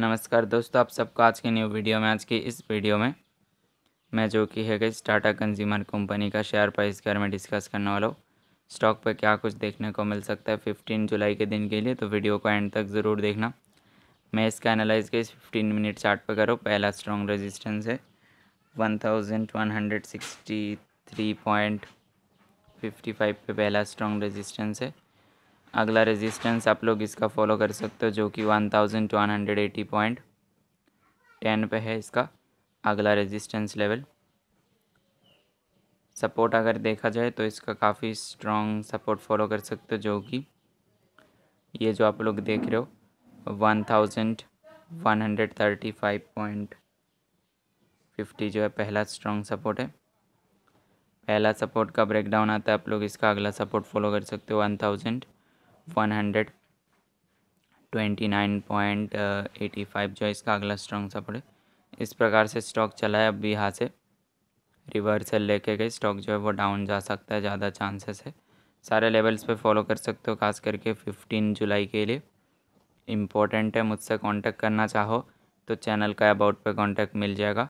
नमस्कार दोस्तों आप सबको आज की न्यू वीडियो में आज की इस वीडियो में मैं जो कि है कि टाटा कंज्यूमर कंपनी का शेयर प्राइस के बारे में डिस्कस करने वाला हूँ स्टॉक पर क्या कुछ देखने को मिल सकता है फिफ्टीन जुलाई के दिन के लिए तो वीडियो को एंड तक ज़रूर देखना मैं इसका एनालाइज के इस फिफ्टीन मिनट चार्ट पर करूँ पहला स्ट्रॉन्ग रजिस्टेंस है one one hundred sixty three point fifty five पे पहला स्ट्रॉन्ग रेजिस्टेंस है अगला रेजिस्टेंस आप लोग इसका फॉलो कर सकते हो जो कि one thousand one hundred eighty point ten पे है इसका अगला रेजिस्टेंस लेवल सपोर्ट अगर देखा जाए तो इसका काफ़ी स्ट्रॉन्ग सपोर्ट फॉलो कर सकते हो जो कि ये जो आप लोग देख रहे हो one thousand one hundred thirty five point fifty जो है पहला स्ट्रॉन्ग सपोर्ट है पहला सपोर्ट का ब्रेकडाउन आता है आप लोग इसका अगला सपोर्ट फॉलो कर सकते हो one thousand one hundred twenty nine point eighty five जो इसका अगला स्ट्रॉन्ग सपोर्ट इस प्रकार से स्टॉक चला है अब भी यहाँ से रिवर्सल लेके गए स्टॉक जो है वो डाउन जा सकता है ज़्यादा चांसेस है सारे लेवल्स पे फॉलो कर सकते हो खास करके फिफ्टीन जुलाई के लिए इम्पोर्टेंट है मुझसे कांटेक्ट करना चाहो तो चैनल का अबाउट पे कांटेक्ट मिल जाएगा